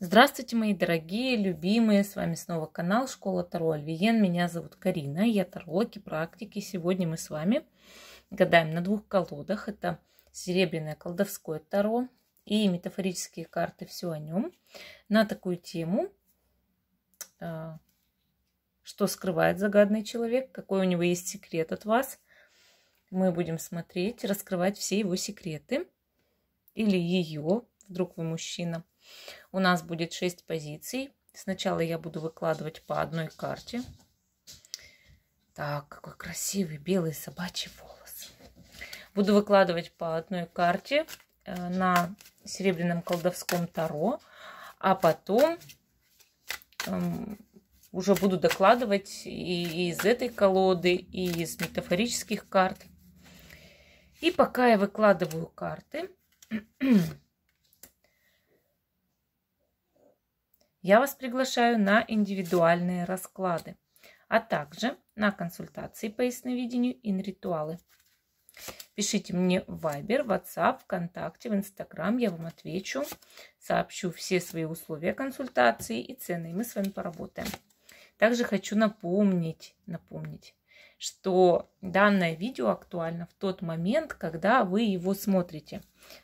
Здравствуйте, мои дорогие, любимые! С вами снова канал Школа Таро Альвиен. Меня зовут Карина, я таролог и практик. И сегодня мы с вами гадаем на двух колодах. Это серебряное колдовское Таро и метафорические карты «Все о нем» на такую тему, а, что скрывает загадный человек, какой у него есть секрет от вас. Мы будем смотреть, раскрывать все его секреты или ее, вдруг вы мужчина – у нас будет 6 позиций. Сначала я буду выкладывать по одной карте. Так, какой красивый белый собачий волос. Буду выкладывать по одной карте э, на серебряном колдовском таро, а потом эм, уже буду докладывать и из этой колоды, и из метафорических карт. И пока я выкладываю карты, я вас приглашаю на индивидуальные расклады, а также на консультации по ясновидению и на ритуалы. Пишите мне в Viber, WhatsApp, ВКонтакте, в Instagram, я вам отвечу, сообщу все свои условия консультации и цены, и мы с вами поработаем. Также хочу напомнить, напомнить, что данное видео актуально в тот момент, когда вы его смотрите,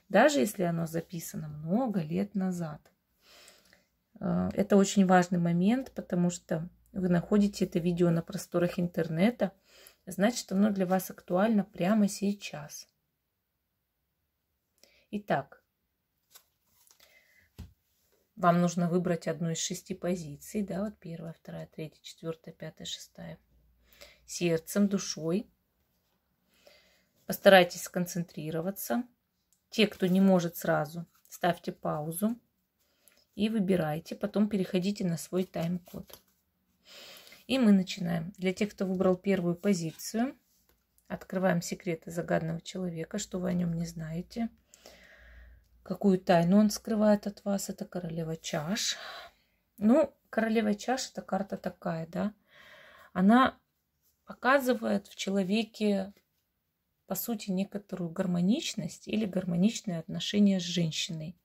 даже если оно записано много лет назад. А, это очень важный момент, потому что вы находите это видео на просторах интернета, значит, оно для вас актуально прямо сейчас. Итак, вам нужно выбрать одну из шести позиций, да, вот первая, вторая, третья, четвертая, пятая, шестая. Сердцем, душой. Постарайтесь сконцентрироваться. Те, кто не может сразу, ставьте паузу и выбирайте, Потом переходите на свой тайм-код. И мы начинаем. Для тех, кто выбрал первую позицию, открываем секреты загадного человека, что вы о нем не знаете. Какую тайну он скрывает от вас? Это королева чаш. Ну, королева чаш это карта такая, да. Она показывает в человеке, по сути, некоторую гармоничность или гармоничные отношения с женщиной.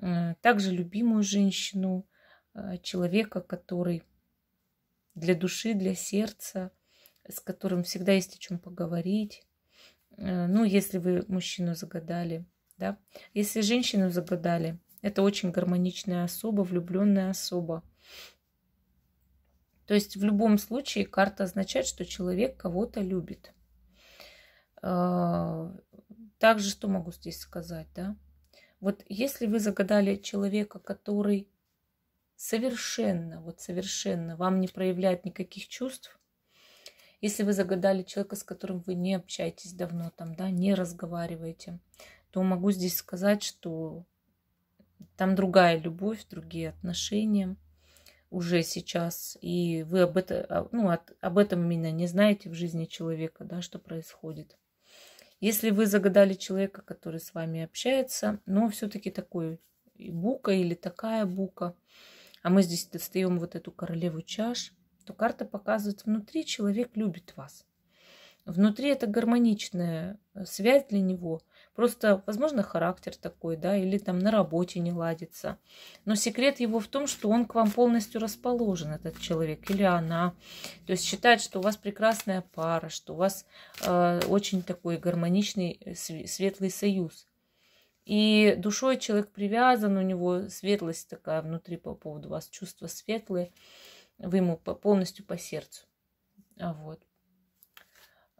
Э, также любимую женщину, э, человека, который для души, для сердца, с которым всегда есть о чем поговорить. Э, ну, если вы мужчину загадали, да. Если женщину загадали, это очень гармоничная особа, влюбленная особа. То есть в любом случае карта означает, что человек кого-то любит. Также что могу здесь сказать, да? Вот если вы загадали человека, который совершенно, вот совершенно вам не проявляет никаких чувств, если вы загадали человека, с которым вы не общаетесь давно, там, да, не разговариваете, то могу здесь сказать, что там другая любовь, другие отношения уже сейчас, и вы об, это, а, ну, от, об этом именно не знаете в жизни человека, да, что происходит. Если вы загадали человека, который с вами общается, но все-таки такой бука или такая бука, а мы здесь достаем вот эту королеву чаш, то карта показывает, внутри человек любит вас. Внутри это гармоничная э, связь для него – Просто, возможно, характер такой, да, или там на работе не ладится. Но секрет его в том, что он к вам полностью расположен, этот человек или она. То есть считает, что у вас прекрасная пара, что у вас э, очень такой гармоничный э, светлый союз. И душой человек привязан, у него светлость такая внутри по поводу вас, чувства светлые, вы ему полностью по сердцу. А вот.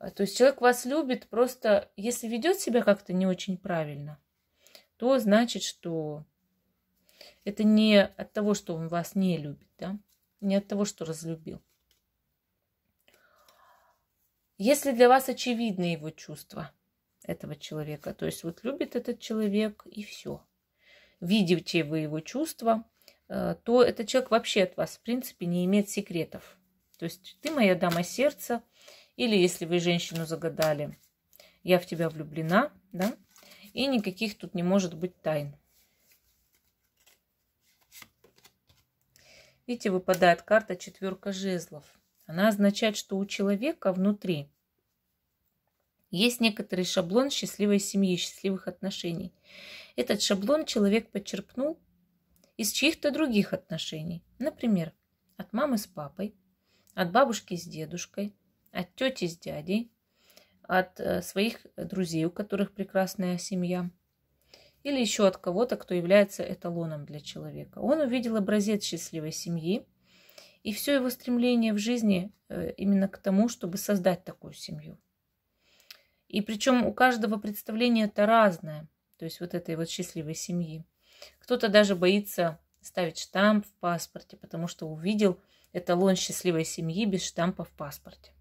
А, то есть человек вас любит, просто если ведет себя как-то не очень правильно, то значит, что это не от того, что он вас не любит, да? не от того, что разлюбил. Если для вас очевидны его чувства этого человека, то есть вот любит этот человек и все. Видите вы его чувства, э, то этот человек вообще от вас, в принципе, не имеет секретов. То есть ты моя дама сердца, или если вы женщину загадали, я в тебя влюблена, да? И никаких тут не может быть тайн. Видите, выпадает карта четверка жезлов. Она означает, что у человека внутри есть некоторый шаблон счастливой семьи, счастливых отношений. Этот шаблон человек подчерпнул из чьих-то других отношений. Например, от мамы с папой, от бабушки с дедушкой, от тети с дядей, от э, своих друзей, у которых прекрасная семья, или еще от кого-то, кто является эталоном для человека. Он увидел образец счастливой семьи, и все его стремление в жизни э, именно к тому, чтобы создать такую семью. И причем у каждого представление это разное, то есть вот этой вот счастливой семьи. Кто-то даже боится ставить штамп в паспорте, потому что увидел эталон счастливой семьи без штампа в паспорте.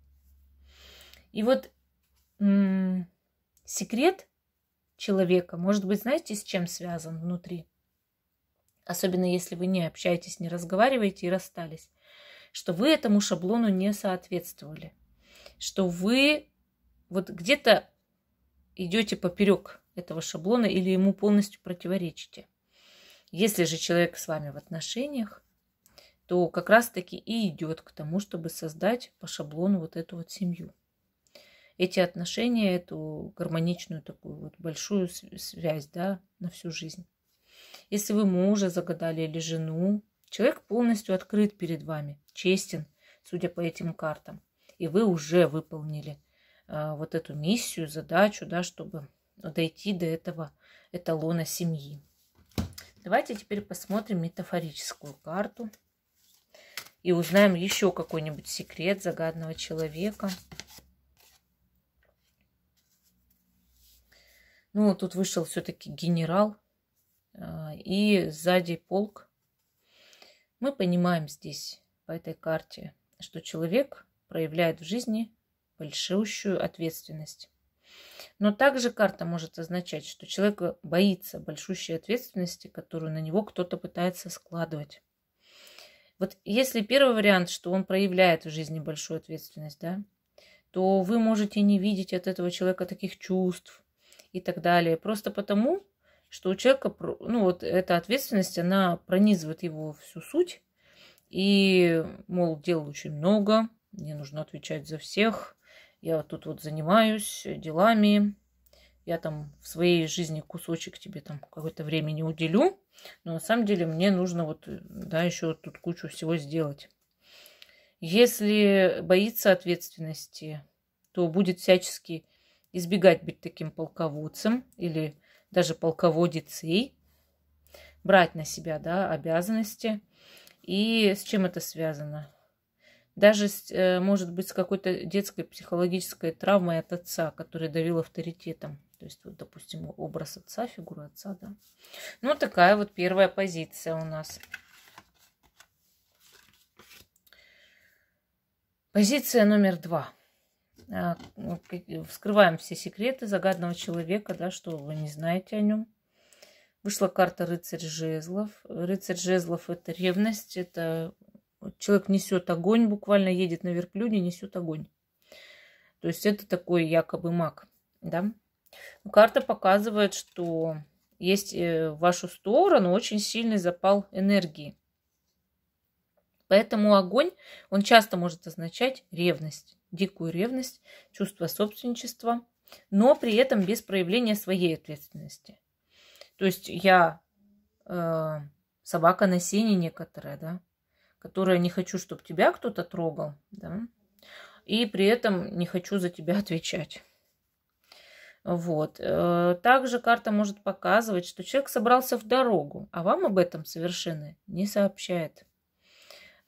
И вот м- секрет человека, может быть, знаете, с чем связан внутри? Особенно если вы не общаетесь, не разговариваете и расстались. Что вы этому шаблону не соответствовали. Что вы вот где-то идете поперек этого шаблона или ему полностью противоречите. Если же человек с вами в отношениях, то как раз-таки и идет к тому, чтобы создать по шаблону вот эту вот семью эти отношения, эту гармоничную такую вот большую связь, да, на всю жизнь. Если вы мужа загадали или жену, человек полностью открыт перед вами, честен, судя по этим картам. И вы уже выполнили э, вот эту миссию, задачу, да, чтобы дойти до этого эталона семьи. Давайте теперь посмотрим метафорическую карту и узнаем еще какой-нибудь секрет загадного человека. Ну, тут вышел все-таки генерал а, и сзади полк. Мы понимаем здесь, по этой карте, что человек проявляет в жизни большущую ответственность. Но также карта может означать, что человек боится большущей ответственности, которую на него кто-то пытается складывать. Вот если первый вариант, что он проявляет в жизни большую ответственность, да, то вы можете не видеть от этого человека таких чувств, и так далее. Просто потому, что у человека, ну вот эта ответственность, она пронизывает его всю суть. И, мол, дел очень много, мне нужно отвечать за всех, я вот тут вот занимаюсь делами, я там в своей жизни кусочек тебе там какое-то время не уделю, но на самом деле мне нужно вот, да, еще вот тут кучу всего сделать. Если боится ответственности, то будет всячески избегать быть таким полководцем или даже полководицей, брать на себя да, обязанности. И с чем это связано? Даже, э, может быть, с какой-то детской психологической травмой от отца, который давил авторитетом. То есть, вот, допустим, образ отца, фигура отца, да. Ну, такая вот первая позиция у нас. Позиция номер два – а, ну, э, вскрываем все секреты загадного человека, да, что вы не знаете о нем. Вышла карта рыцарь жезлов. Рыцарь жезлов – это ревность, это человек несет огонь, буквально едет на верблюде, несет огонь. То есть это такой якобы маг, да. Карта показывает, что есть э, в вашу сторону очень сильный запал энергии. Поэтому огонь, он часто может означать ревность дикую ревность, чувство собственничества, но при этом без проявления своей ответственности. То есть я э, собака на сене некоторая, да, которая не хочу, чтобы тебя кто-то трогал, да, и при этом не хочу за тебя отвечать. Вот. Э, также карта может показывать, что человек собрался в дорогу, а вам об этом совершенно не сообщает.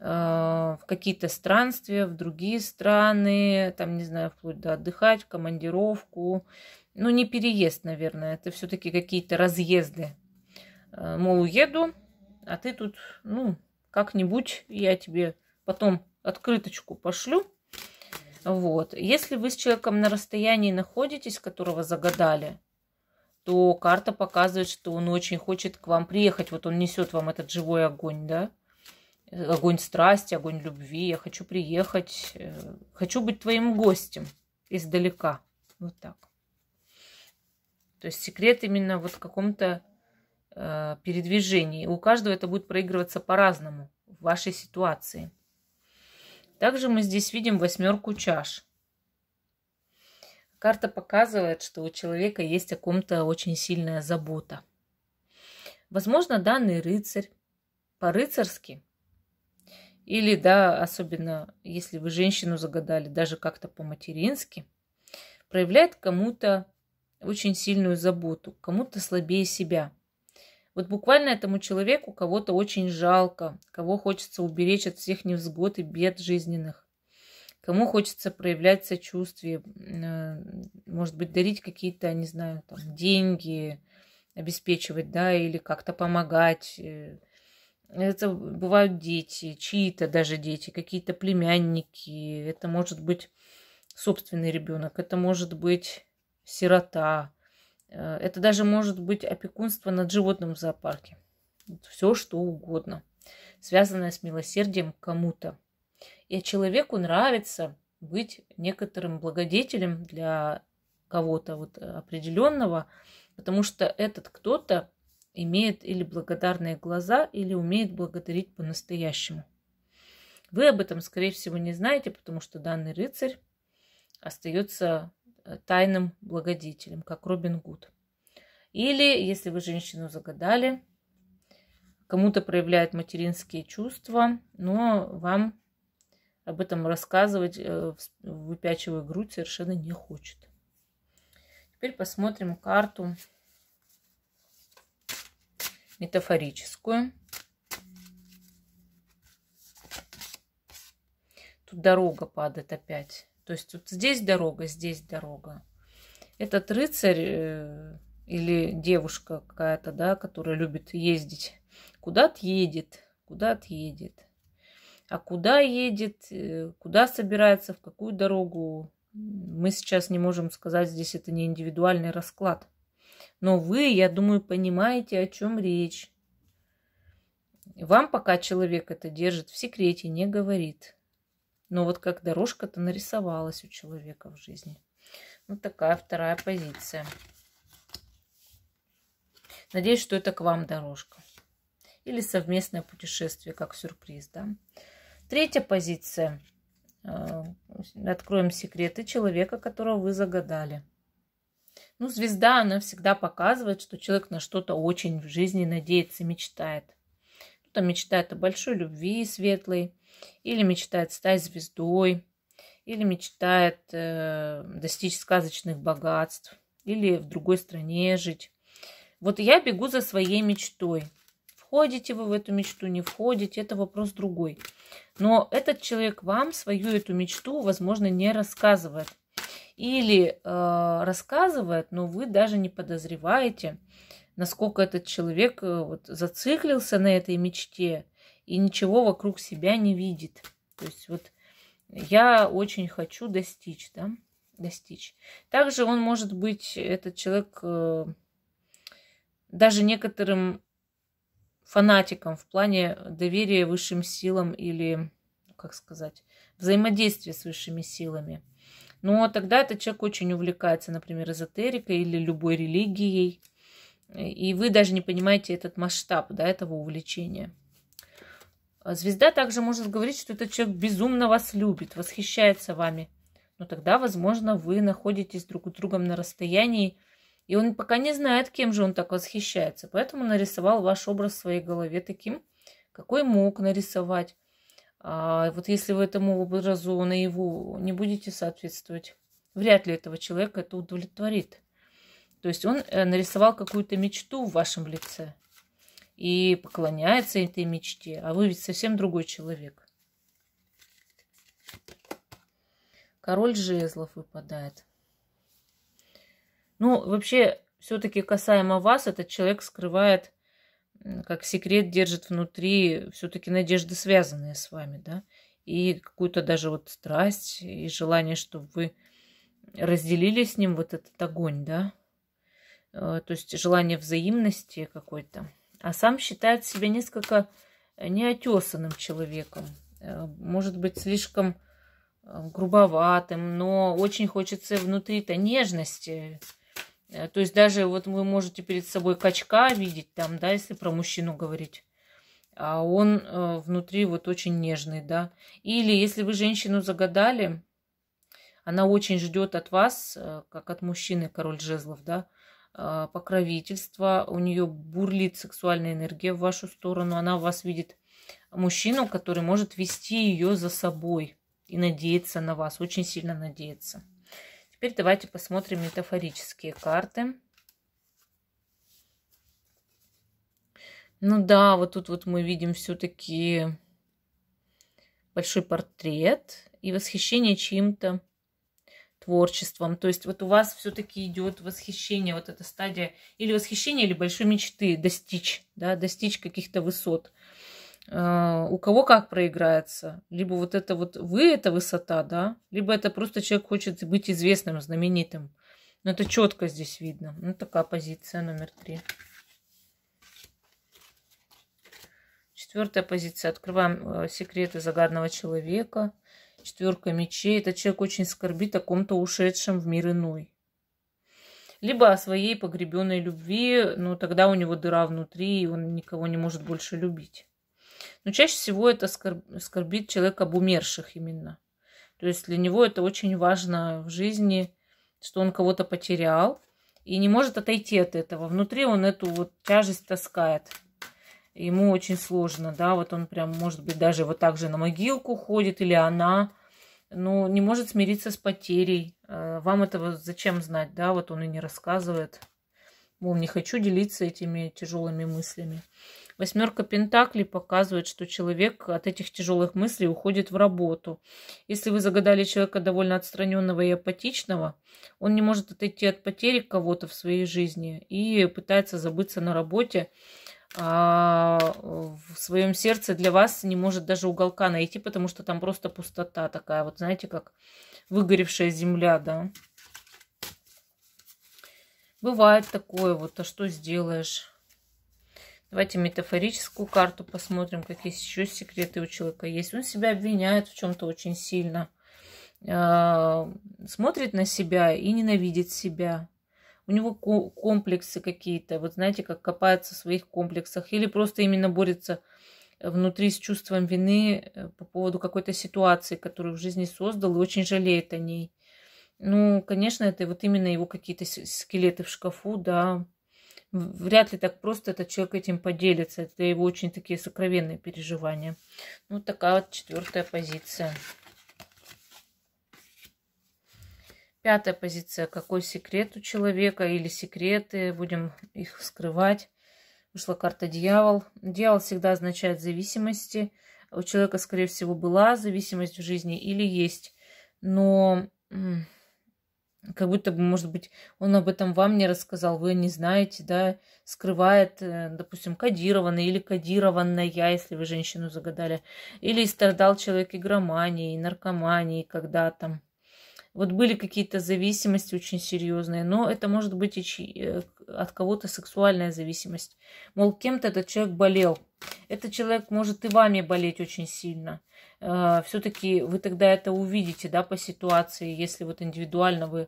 Э, в какие-то странствия, в другие страны, там, не знаю, вплоть до отдыхать, в командировку. Ну, не переезд, наверное, это все-таки какие-то разъезды. Э, мол, уеду, а ты тут, ну, как-нибудь я тебе потом открыточку пошлю. Вот. Если вы с человеком на расстоянии находитесь, которого загадали, то карта показывает, что он очень хочет к вам приехать. Вот он несет вам этот живой огонь, да? огонь страсти, огонь любви. Я хочу приехать, э, хочу быть твоим гостем издалека. Вот так. То есть секрет именно вот в каком-то э, передвижении. У каждого это будет проигрываться по-разному в вашей ситуации. Также мы здесь видим восьмерку чаш. Карта показывает, что у человека есть о ком-то очень сильная забота. Возможно, данный рыцарь по-рыцарски или, да, особенно если вы женщину загадали, даже как-то по-матерински, проявляет кому-то очень сильную заботу, кому-то слабее себя. Вот буквально этому человеку кого-то очень жалко, кого хочется уберечь от всех невзгод и бед жизненных, кому хочется проявлять сочувствие, э, может быть, дарить какие-то, не знаю, там, деньги, обеспечивать, да, или как-то помогать, э, это бывают дети, чьи-то даже дети, какие-то племянники. Это может быть собственный ребенок, это может быть сирота. Э, это даже может быть опекунство над животным в зоопарке. Все что угодно, связанное с милосердием кому-то. И человеку нравится быть некоторым благодетелем для кого-то вот э, определенного, потому что этот кто-то имеет или благодарные глаза, или умеет благодарить по-настоящему. Вы об этом, скорее всего, не знаете, потому что данный рыцарь остается э, тайным благодетелем, как Робин Гуд. Или, если вы женщину загадали, кому-то проявляет материнские чувства, но вам об этом рассказывать, э, выпячивая грудь, совершенно не хочет. Теперь посмотрим карту метафорическую. Тут дорога падает опять. То есть тут здесь дорога, здесь дорога. Этот рыцарь э, или девушка какая-то, да, которая любит ездить, куда-то едет, куда-то едет. А куда едет, э, куда собирается, в какую дорогу, мы сейчас не можем сказать, здесь это не индивидуальный расклад. Но вы, я думаю, понимаете, о чем речь. Вам пока человек это держит в секрете, не говорит. Но вот как дорожка-то нарисовалась у человека в жизни. Вот такая вторая позиция. Надеюсь, что это к вам дорожка. Или совместное путешествие, как сюрприз, да. Третья позиция. Э, откроем секреты человека, которого вы загадали. Ну, звезда, она всегда показывает, что человек на что-то очень в жизни надеется, мечтает. Кто-то ну, мечтает о большой любви светлой, или мечтает стать звездой, или мечтает э, достичь сказочных богатств, или в другой стране жить. Вот я бегу за своей мечтой. Входите вы в эту мечту, не входите, это вопрос другой. Но этот человек вам свою эту мечту, возможно, не рассказывает или э, рассказывает, но вы даже не подозреваете, насколько этот человек э, вот, зациклился на этой мечте и ничего вокруг себя не видит. То есть вот я очень хочу достичь, да, достичь. Также он может быть, этот человек, э, даже некоторым фанатиком в плане доверия высшим силам или, как сказать, взаимодействия с высшими силами – но ну, а тогда этот человек очень увлекается, например, эзотерикой или любой религией, и вы даже не понимаете этот масштаб да, этого увлечения. А звезда также может говорить, что этот человек безумно вас любит, восхищается вами. Но тогда, возможно, вы находитесь друг с другом на расстоянии, и он пока не знает, кем же он так восхищается. Поэтому нарисовал ваш образ в своей голове таким, какой мог нарисовать. А вот если вы этому образу наяву не будете соответствовать, вряд ли этого человека это удовлетворит. То есть он э, нарисовал какую-то мечту в вашем лице и поклоняется этой мечте, а вы ведь совсем другой человек. Король жезлов выпадает. Ну, вообще, все-таки касаемо вас, этот человек скрывает как секрет держит внутри все-таки надежды, связанные с вами, да, и какую-то даже вот страсть и желание, чтобы вы разделили с ним вот этот огонь, да, э, то есть желание взаимности какой-то. А сам считает себя несколько неотесанным человеком, э, может быть, слишком э, грубоватым, но очень хочется внутри-то нежности, Э, то есть даже вот вы можете перед собой качка видеть там, да, если про мужчину говорить. А он э, внутри вот очень нежный, да. Или если вы женщину загадали, она очень ждет от вас, э, как от мужчины король жезлов, да, э, покровительства. У нее бурлит сексуальная энергия в вашу сторону. Она вас видит мужчину, который может вести ее за собой и надеяться на вас, очень сильно надеяться. Теперь давайте посмотрим метафорические карты. Ну да, вот тут вот мы видим все-таки большой портрет и восхищение чьим-то творчеством. То есть вот у вас все-таки идет восхищение, вот эта стадия или восхищение, или большой мечты достичь, да, достичь каких-то высот – а, у кого как проиграется. Либо вот это вот вы – это высота, да, либо это просто человек хочет быть известным, знаменитым. Но это четко здесь видно. Ну, такая позиция номер три. Четвертая позиция. Открываем а, секреты загадного человека. Четверка мечей. Этот человек очень скорбит о ком-то ушедшем в мир иной либо о своей погребенной любви, но ну, тогда у него дыра внутри, и он никого не может больше любить. Но чаще всего это скорбит человек об умерших именно. То есть для него это очень важно в жизни, что он кого-то потерял и не может отойти от этого. Внутри он эту вот тяжесть таскает. Ему очень сложно, да, вот он прям, может быть, даже вот так же на могилку ходит или она, но не может смириться с потерей. Э, вам этого зачем знать, да, вот он и не рассказывает. Мол, не хочу делиться этими тяжелыми мыслями. Восьмерка Пентаклей показывает, что человек от этих тяжелых мыслей уходит в работу. Если вы загадали человека довольно отстраненного и апатичного, он не может отойти от потери кого-то в своей жизни и пытается забыться на работе, а в своем сердце для вас не может даже уголка найти, потому что там просто пустота такая, вот знаете, как выгоревшая земля, да. Бывает такое вот, а что сделаешь? Давайте метафорическую карту посмотрим, какие еще секреты у человека есть. Он себя обвиняет в чем-то очень сильно. А, смотрит на себя и ненавидит себя. У него комплексы какие-то. Вот знаете, как копается в своих комплексах. Или просто именно борется внутри с чувством вины э, по поводу какой-то ситуации, которую в жизни создал, и очень жалеет о ней. Ну, конечно, это вот именно его какие-то скелеты в шкафу, да, вряд ли так просто этот человек этим поделится. Это его очень такие сокровенные переживания. Ну, такая вот четвертая позиция. Пятая позиция. Какой секрет у человека или секреты? Будем их скрывать. Вышла карта дьявол. Дьявол всегда означает зависимости. У человека, скорее всего, была зависимость в жизни или есть. Но как будто бы, может быть, он об этом вам не рассказал, вы не знаете, да, скрывает, э, допустим, кодированный или кодированная, если вы женщину загадали, или страдал человек игроманией, наркоманией, когда там, вот были какие-то зависимости очень серьезные, но это может быть и э, от кого-то сексуальная зависимость. Мол, кем-то этот человек болел. Этот человек может и вами болеть очень сильно. Э, Все-таки вы тогда это увидите, да, по ситуации, если вот индивидуально вы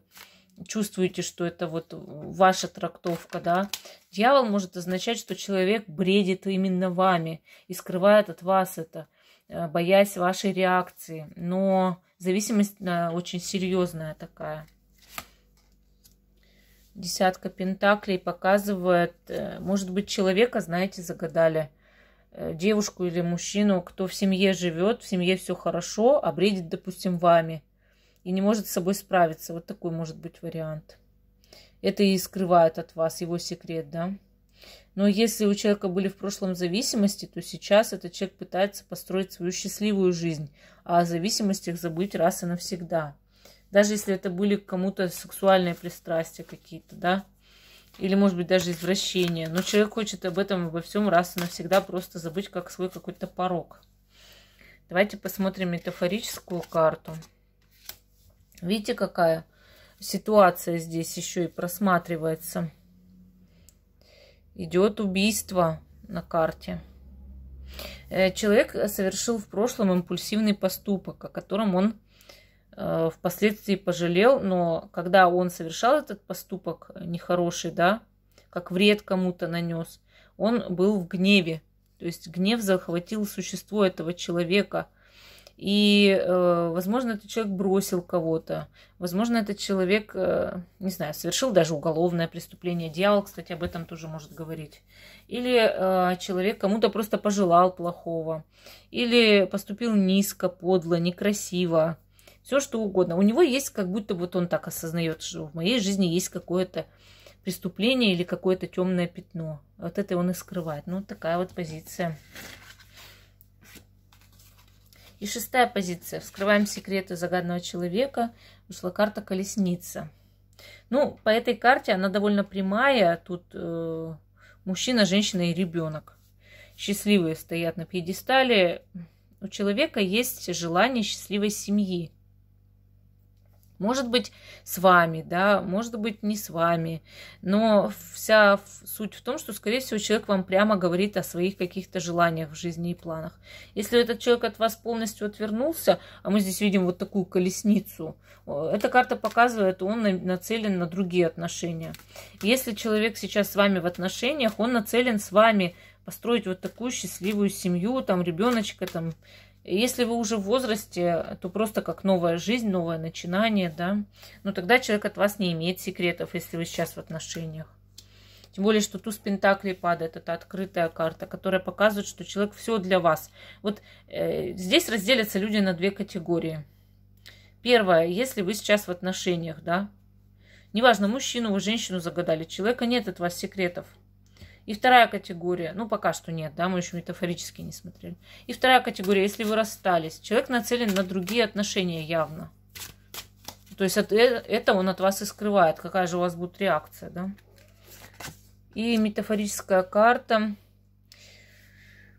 чувствуете, что это вот ваша трактовка, да. Дьявол может означать, что человек бредит именно вами и скрывает от вас это, э, боясь вашей реакции. Но Зависимость очень серьезная такая. Десятка пентаклей показывает, э, может быть, человека, знаете, загадали э, девушку или мужчину, кто в семье живет, в семье все хорошо, а бредит, допустим, вами и не может с собой справиться. Вот такой может быть вариант. Это и скрывает от вас его секрет, да? Но если у человека были в прошлом зависимости, то сейчас этот человек пытается построить свою счастливую жизнь о зависимостях забыть раз и навсегда. Даже если это были кому-то сексуальные пристрастия какие-то, да, или, может быть, даже извращение. Но человек хочет об этом обо всем раз и навсегда просто забыть как свой какой-то порог. Давайте посмотрим метафорическую карту. Видите, какая ситуация здесь еще и просматривается. Идет убийство на карте. Э, человек совершил в прошлом импульсивный поступок, о котором он э, впоследствии пожалел, но когда он совершал этот поступок э, нехороший, да, как вред кому-то нанес, он был в гневе. То есть гнев захватил существо этого человека, и, э, возможно, этот человек бросил кого-то. Возможно, этот человек, э, не знаю, совершил даже уголовное преступление. Дьявол, кстати, об этом тоже может говорить. Или э, человек кому-то просто пожелал плохого. Или поступил низко, подло, некрасиво. Все что угодно. У него есть, как будто вот он так осознает, что в моей жизни есть какое-то преступление или какое-то темное пятно. Вот это он и скрывает. Ну, такая вот позиция и шестая позиция. Вскрываем секреты загадного человека. Ушла карта колесница. Ну, по этой карте она довольно прямая. Тут э, мужчина, женщина и ребенок. Счастливые стоят на пьедестале. У человека есть желание счастливой семьи. Может быть, с вами, да, может быть, не с вами. Но вся суть в том, что, скорее всего, человек вам прямо говорит о своих каких-то желаниях в жизни и планах. Если этот человек от вас полностью отвернулся, а мы здесь видим вот такую колесницу, эта карта показывает, он нацелен на другие отношения. Если человек сейчас с вами в отношениях, он нацелен с вами построить вот такую счастливую семью, там ребеночка, там если вы уже в возрасте, то просто как новая жизнь, новое начинание, да. Но тогда человек от вас не имеет секретов, если вы сейчас в отношениях. Тем более, что туз Пентаклей падает, это открытая карта, которая показывает, что человек все для вас. Вот э, здесь разделятся люди на две категории. Первое, если вы сейчас в отношениях, да, неважно, мужчину вы, женщину загадали, человека нет от вас секретов – и вторая категория, ну пока что нет, да, мы еще метафорически не смотрели. И вторая категория, если вы расстались, человек нацелен на другие отношения явно. То есть э, это он от вас и скрывает, какая же у вас будет реакция, да. И метафорическая карта.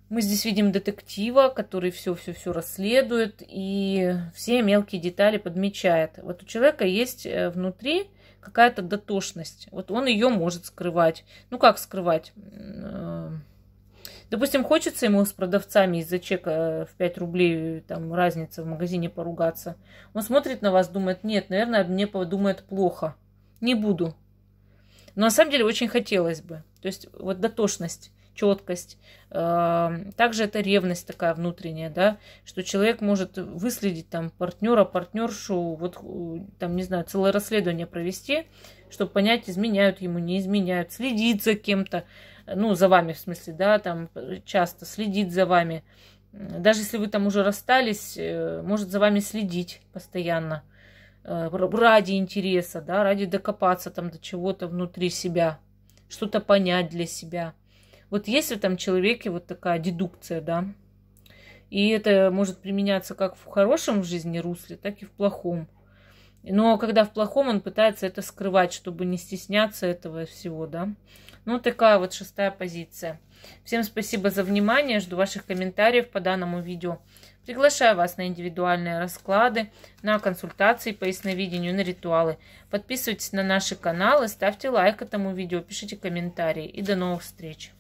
Мы здесь видим детектива, который все-все-все расследует и все мелкие детали подмечает. Вот у человека есть э, внутри какая-то дотошность. Вот он ее может скрывать. Ну как скрывать? Э, допустим, хочется ему с продавцами из-за чека э, в 5 рублей там разница в магазине поругаться. Он смотрит на вас, думает, нет, наверное, мне подумает плохо. Не буду. Но на самом деле очень хотелось бы. То есть вот дотошность четкость. Эм, также это ревность такая внутренняя, да, что человек может выследить там партнера, партнершу, вот э, там, не знаю, целое расследование провести, чтобы понять, изменяют ему, не изменяют, следить за кем-то, ну, за вами в смысле, да, там э, часто следить за вами. Даже если вы там уже расстались, э, может за вами следить постоянно ради интереса, да, ради докопаться там до чего-то внутри себя, что-то понять для себя – вот есть в этом человеке вот такая дедукция, да, и это может применяться как в хорошем в жизни русле, так и в плохом. Но когда в плохом, он пытается это скрывать, чтобы не стесняться этого всего, да. Ну, такая вот шестая позиция. Всем спасибо за внимание, жду ваших комментариев по данному видео. Приглашаю вас на индивидуальные расклады, на консультации по ясновидению, на ритуалы. Подписывайтесь на наши каналы, ставьте лайк этому видео, пишите комментарии. И до новых встреч!